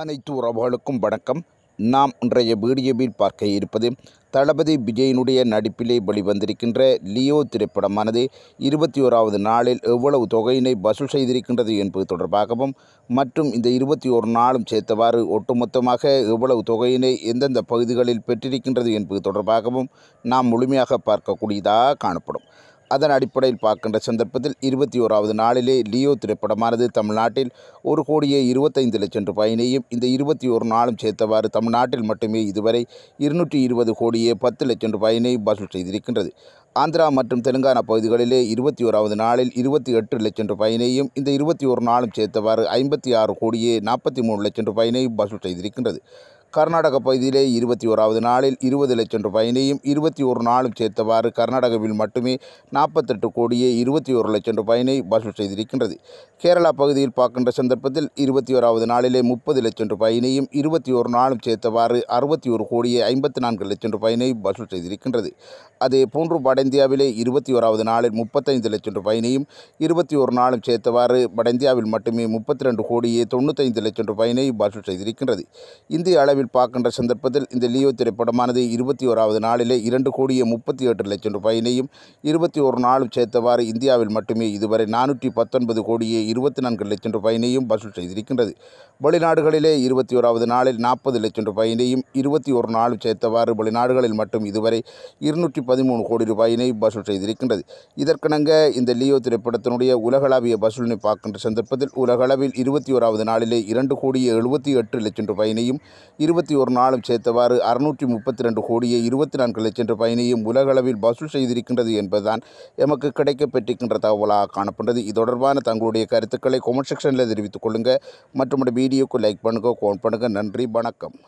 அனைத்து உறவுகளுக்கும் வணக்கம் நாம் இன்றைய வீடியோவில் பார்க்க இருப்பது தளபதி விஜயனுடைய நடிப்பிலே வெளிவந்திருக்கின்ற லியோ திரைப்படமானது இருபத்தி ஓராவது நாளில் எவ்வளவு தொகையினை வசூல் செய்திருக்கின்றது என்பது தொடர்பாகவும் மற்றும் இந்த இருபத்தி ஒரு நாளும் சேர்த்தவாறு ஒட்டுமொத்தமாக எவ்வளவு தொகையினை எந்தெந்த பகுதிகளில் பெற்றிருக்கின்றது என்பது தொடர்பாகவும் நாம் முழுமையாக பார்க்கக்கூடியதாக காணப்படும் அதன் அடிப்படையில் பார்க்கின்ற சந்தர்ப்பத்தில் இருபத்தி ஓராவது நாளிலே லியோ திரைப்படமானது தமிழ்நாட்டில் ஒரு கோடியே இருபத்தைந்து லட்சம் ரூபாயினையும் இந்த இருபத்தி ஒரு நாளும் சேர்த்தவாறு தமிழ்நாட்டில் மட்டுமே இதுவரை இருநூற்றி இருபது கோடியே பத்து லட்சம் ரூபாயினையும் வசூல் செய்திருக்கின்றது ஆந்திரா மற்றும் தெலுங்கானா பகுதிகளிலே இருபத்தி ஓராவது நாளில் இருபத்தி எட்டு லட்சம் ரூபாயினையும் இந்த இருபத்தி ஒரு நாளும் சேர்த்தவாறு ஐம்பத்தி ஆறு கோடியே நாற்பத்தி மூணு லட்சம் ரூபாயினையும் வசூல் செய்திருக்கின்றது கர்நாடக பகுதியிலே இருபத்தி ஓராவது நாளில் இருபது லட்சம் ரூபாயினையும் இருபத்தி ஒரு நாளும் சேர்த்தவாறு கர்நாடகாவில் மட்டுமே நாற்பத்தெட்டு கோடியே இருபத்தி ஒரு லட்சம் ரூபாயினை வசூல் செய்திருக்கின்றது கேரளா பகுதியில் பார்க்கின்ற சந்தர்ப்பத்தில் இருபத்தி ஓராவது நாளிலே முப்பது லட்சம் ரூபாயினையும் இருபத்தி ஒரு நாளும் சேர்த்தவாறு அறுபத்தி ஒரு கோடியே ஐம்பத்தி நான்கு லட்சம் ரூபாயினை வசூல் செய்திருக்கின்றது அதே போன்று வட இந்தியாவிலே இருபத்தி ஓராவது நாளில் முப்பத்தைந்து லட்சம் ரூபாயினையும் இருபத்தி ஒரு நாளும் சேர்த்தவாறு வட இந்தியாவில் மட்டுமே முப்பத்தி ரெண்டு கோடியே தொண்ணூத்தைந்து லட்சம் ரூபாயினை வசூல் செய்திருக்கின்றது இந்திய அளவில் இந்தியாவில் பார்க்கின்ற சந்தர்ப்பத்தில் இந்த லியோ திரைப்படமானது இருபத்தி ஓராவது நாளிலே இரண்டு கோடியே முப்பத்தி எட்டு லட்சம் ரூபாயினையும் இருபத்தி ஒரு நாளும் சேர்த்தவாறு இந்தியாவில் மட்டுமே இதுவரை நானூற்றி பத்தொன்பது கோடியே இருபத்தி நான்கு லட்சம் ரூபாயினையும் வசூல் செய்திருக்கின்றது வெளிநாடுகளிலே இருபத்தி ஓராவது நாளில் நாற்பது லட்சம் ரூபாயினையும் இருபத்தி ஒரு நாளும் சேர்த்தவாறு வெளிநாடுகளில் மட்டும் இதுவரை இருநூற்றி பதிமூணு கோடி ரூபாயினை வசூல் செய்திருக்கின்றது இதற்கிணங்க இந்த லியோ திரைப்படத்தினுடைய உலகளாவிய வசூலினை பார்க்கின்ற சந்தர்ப்பத்தில் உலகளவில் இருபத்தி ஓராவது நாளிலே இரண்டு கோடியே எழுபத்தி எட்டு லட்சம் ரூபாயினையும் இருபத்தி ஒரு நாளும் சேர்த்தவாறு அறுநூற்றி முப்பத்தி ரெண்டு கோடியே இருபத்தி நான்கு லட்சம் ரூபாயினையும் உலகளவில் வசூல் செய்திருக்கின்றது என்பதுதான் எமக்கு கிடைக்கப்பெற்றிருக்கின்ற தகவலாக காணப்படுகிறது இது தொடர்பான தங்களுடைய கருத்துக்களை கொமெண்ட் செக்ஷனில் தெரிவித்துக் கொள்ளுங்கள் மற்றும் வீடியோக்கு லைக் பண்ணுங்கள் கோன் பண்ணுங்கள் நன்றி வணக்கம்